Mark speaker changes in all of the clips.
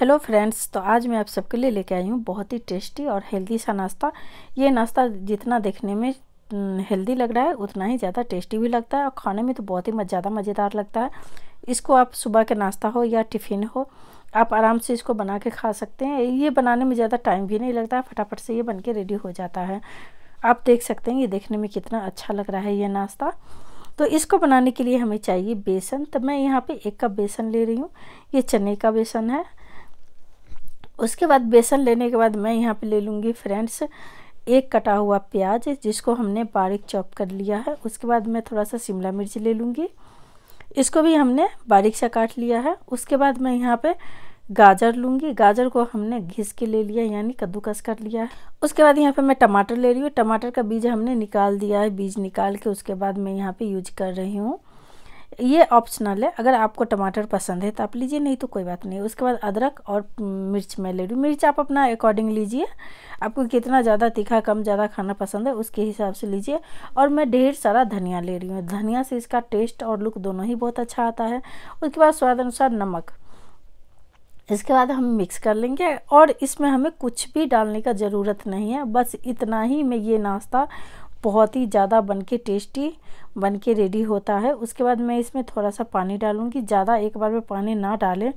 Speaker 1: hello friends तो आज मैं आप सबके लिए लेके आई हूँ बहुत ही टेस्टी और हेल्दी सा नाश्ता ये नाश्ता जितना देखने में हम्म, हेल्दी लग रहा है उतना ही ज़्यादा टेस्टी भी लगता है और खाने में तो बहुत ही ज़्यादा मज़ेदार लगता है इसको आप सुबह के नाश्ता हो या टिफ़िन हो आप आराम से इसको बना के खा सकते हैं ये बनाने में ज़्यादा टाइम भी नहीं लगता है फटाफट से ये बन के रेडी हो जाता है आप देख सकते हैं ये देखने में कितना अच्छा लग रहा है ये नाश्ता तो इसको बनाने के लिए हमें चाहिए बेसन तो मैं यहाँ पे एक कप बेसन ले रही हूँ ये चने का बेसन है उसके बाद बेसन लेने के बाद मैं यहाँ पे ले लूँगी फ्रेंड्स एक कटा हुआ प्याज जिसको हमने बारीक चॉप कर लिया है उसके बाद मैं थोड़ा सा शिमला मिर्च ले लूँगी इसको भी हमने बारीक सा काट लिया है उसके बाद मैं यहाँ पे गाजर लूँगी गाजर को हमने घिस के ले लिया यानी कद्दूकस कर लिया है उसके बाद यहाँ पे मैं टमाटर ले रही हूँ टमाटर का बीज हमने निकाल दिया है बीज निकाल के उसके बाद मैं यहाँ पे यूज कर रही हूँ ये ऑप्शनल है अगर आपको टमाटर पसंद है तो आप लीजिए नहीं तो कोई बात नहीं उसके बाद अदरक और मिर्च मैं ले लूँ मिर्च आप अपना अकॉर्डिंग लीजिए आपको कितना ज़्यादा तीखा कम ज़्यादा खाना पसंद है उसके हिसाब से लीजिए और मैं ढेर सारा धनिया ले रही हूँ धनिया से इसका टेस्ट और लुक दोनों ही बहुत अच्छा आता है उसके बाद स्वाद अनुसार नमक इसके बाद हम मिक्स कर लेंगे और इसमें हमें कुछ भी डालने का ज़रूरत नहीं है बस इतना ही मैं ये नाश्ता बहुत ही ज़्यादा बन के टेस्टी बन के रेडी होता है उसके बाद मैं इसमें थोड़ा सा पानी डालूँगी ज़्यादा एक बार में पानी ना डालें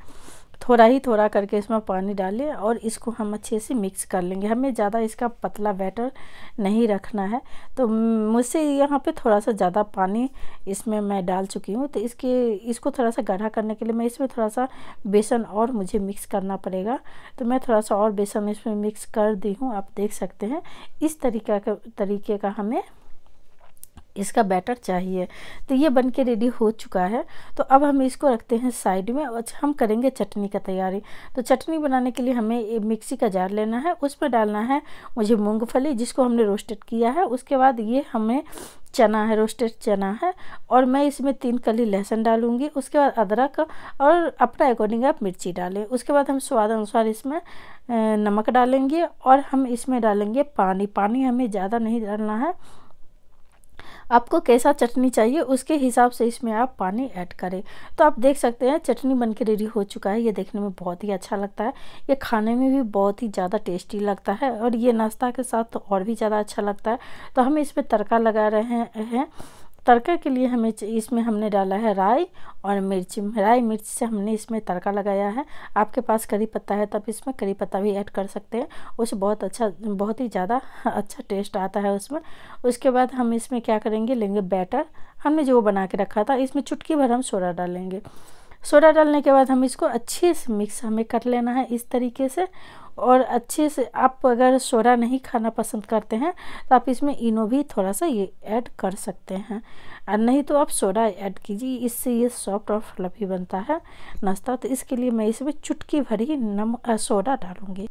Speaker 1: थोड़ा ही थोड़ा करके इसमें पानी डालें और इसको हम अच्छे से मिक्स कर लेंगे हमें ज़्यादा इसका पतला बैटर नहीं रखना है तो मुझसे यहाँ पे थोड़ा सा ज़्यादा पानी इसमें मैं डाल चुकी हूँ तो इसके इसको थोड़ा सा गाढ़ा करने के लिए मैं इसमें थोड़ा सा बेसन और मुझे मिक्स करना पड़ेगा तो मैं थोड़ा सा और बेसन इसमें मिक्स कर दी हूँ आप देख सकते हैं इस तरीका का तरीके का हमें इसका बैटर चाहिए तो ये बन के रेडी हो चुका है तो अब हम इसको रखते हैं साइड में और हम करेंगे चटनी का तैयारी तो चटनी बनाने के लिए हमें मिक्सी का जार लेना है उसमें डालना है मुझे मूंगफली जिसको हमने रोस्टेड किया है उसके बाद ये हमें चना है रोस्टेड चना है और मैं इसमें तीन कली लहसुन डालूंगी उसके बाद अदरक और अपना अकॉर्डिंग आप मिर्ची डालें उसके बाद हम स्वाद अनुसार इसमें नमक डालेंगे और हम इसमें डालेंगे पानी पानी हमें ज़्यादा नहीं डालना है आपको कैसा चटनी चाहिए उसके हिसाब से इसमें आप पानी ऐड करें तो आप देख सकते हैं चटनी बन के रेडी हो चुका है ये देखने में बहुत ही अच्छा लगता है ये खाने में भी बहुत ही ज़्यादा टेस्टी लगता है और ये नाश्ता के साथ तो और भी ज़्यादा अच्छा लगता है तो हम इस पर तड़का लगा रहे हैं तड़का के लिए हमें इसमें हमने डाला है राई और मिर्च राई मिर्च से हमने इसमें तड़का लगाया है आपके पास करी पत्ता है तब तो इसमें करी पत्ता भी ऐड कर सकते हैं उससे बहुत अच्छा बहुत ही ज़्यादा अच्छा टेस्ट आता है उसमें उसके बाद हम इसमें क्या करेंगे लेंगे बैटर हमने जो बना के रखा था इसमें चुटकी भर हम सोडा डालेंगे सोडा डालने के बाद हम इसको अच्छे से मिक्स हमें कर लेना है इस तरीके से और अच्छे से आप अगर सोडा नहीं खाना पसंद करते हैं तो आप इसमें इनो भी थोड़ा सा ये ऐड कर सकते हैं और नहीं तो आप सोडा ऐड कीजिए इससे ये सॉफ्ट और फ्लफी बनता है नाश्ता तो इसके लिए मैं इसमें चुटकी भरी नम सोडा डालूँगी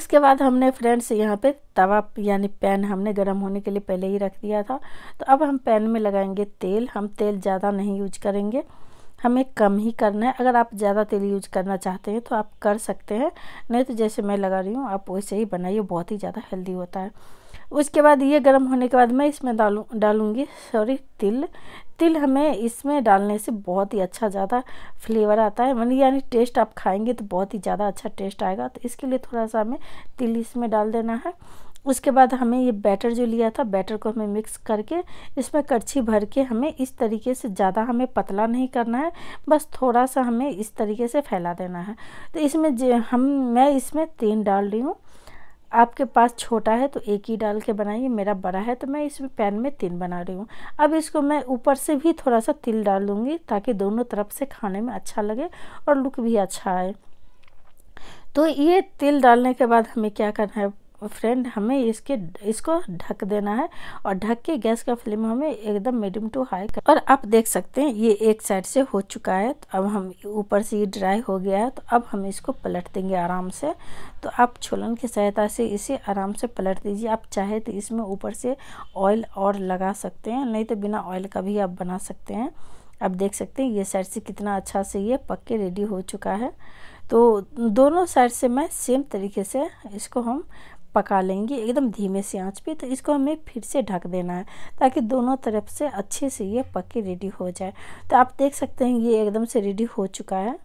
Speaker 1: उसके बाद हमने फ्रेंड्स यहाँ पे तवा यानी पैन हमने गर्म होने के लिए पहले ही रख दिया था तो अब हम पैन में लगाएंगे तेल हम तेल ज़्यादा नहीं यूज करेंगे हमें कम ही करना है अगर आप ज़्यादा तेल यूज करना चाहते हैं तो आप कर सकते हैं नहीं तो जैसे मैं लगा रही हूँ आप वैसे ही बनाइए बहुत ही ज़्यादा हेल्दी होता है उसके बाद ये गर्म होने के बाद मैं इसमें डालू डालूँगी सॉरी तिल तिल हमें इसमें डालने से बहुत ही अच्छा ज़्यादा फ्लेवर आता है मतलब यानी टेस्ट आप खाएंगे तो बहुत ही ज़्यादा अच्छा टेस्ट आएगा तो इसके लिए थोड़ा सा हमें तिल इसमें डाल देना है उसके बाद हमें ये बैटर जो लिया था बैटर को हमें मिक्स करके इसमें कड़छी भर के हमें इस तरीके से ज़्यादा हमें पतला नहीं करना है बस थोड़ा सा हमें इस तरीके से फैला देना है तो इसमें हम मैं इसमें तीन डाल रही हूँ आपके पास छोटा है तो एक ही डाल के बनाइए मेरा बड़ा है तो मैं इसमें पैन में तीन बना रही हूँ अब इसको मैं ऊपर से भी थोड़ा सा तिल डाल दूँगी ताकि दोनों तरफ से खाने में अच्छा लगे और लुक भी अच्छा आए तो ये तिल डालने के बाद हमें क्या करना है फ्रेंड हमें इसके इसको ढक देना है और ढक के गैस का फ्लेम हमें एकदम मीडियम टू हाई कर और आप देख सकते हैं ये एक साइड से हो चुका है तो अब हम ऊपर से ये ड्राई हो गया है तो अब हम इसको पलट देंगे आराम से तो आप छोलन की सहायता से इसे आराम से पलट दीजिए आप चाहे तो इसमें ऊपर से ऑयल और लगा सकते हैं नहीं तो बिना ऑयल का भी आप बना सकते हैं आप देख सकते हैं ये साइड से कितना अच्छा से ये पक के रेडी हो चुका है तो दोनों साइड से मैं सेम तरीके से इसको हम पका लेंगे एकदम धीमे से आंच पे तो इसको हमें फिर से ढक देना है ताकि दोनों तरफ से अच्छे से ये पक के रेडी हो जाए तो आप देख सकते हैं ये एकदम से रेडी हो चुका है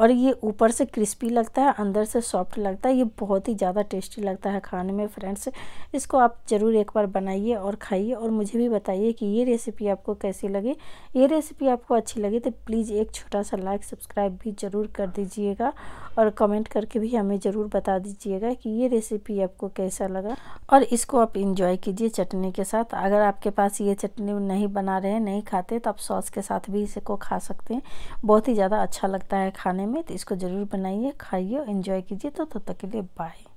Speaker 1: और ये ऊपर से क्रिस्पी लगता है अंदर से सॉफ्ट लगता है ये बहुत ही ज़्यादा टेस्टी लगता है खाने में फ्रेंड्स इसको आप ज़रूर एक बार बनाइए और खाइए और मुझे भी बताइए कि ये रेसिपी आपको कैसी लगी ये रेसिपी आपको अच्छी लगी तो प्लीज़ एक छोटा सा लाइक सब्सक्राइब भी ज़रूर कर दीजिएगा और कमेंट करके भी हमें ज़रूर बता दीजिएगा कि ये रेसिपी आपको कैसा लगा और इसको आप इंजॉय कीजिए चटनी के साथ अगर आपके पास ये चटनी नहीं बना रहे हैं नहीं खाते तो आप सॉस के साथ भी इसको खा सकते हैं बहुत ही ज़्यादा अच्छा लगता है खाने में में तो इसको ज़रूर बनाइए खाइए और इन्जॉय कीजिए तो तब तो तक के लिए बाय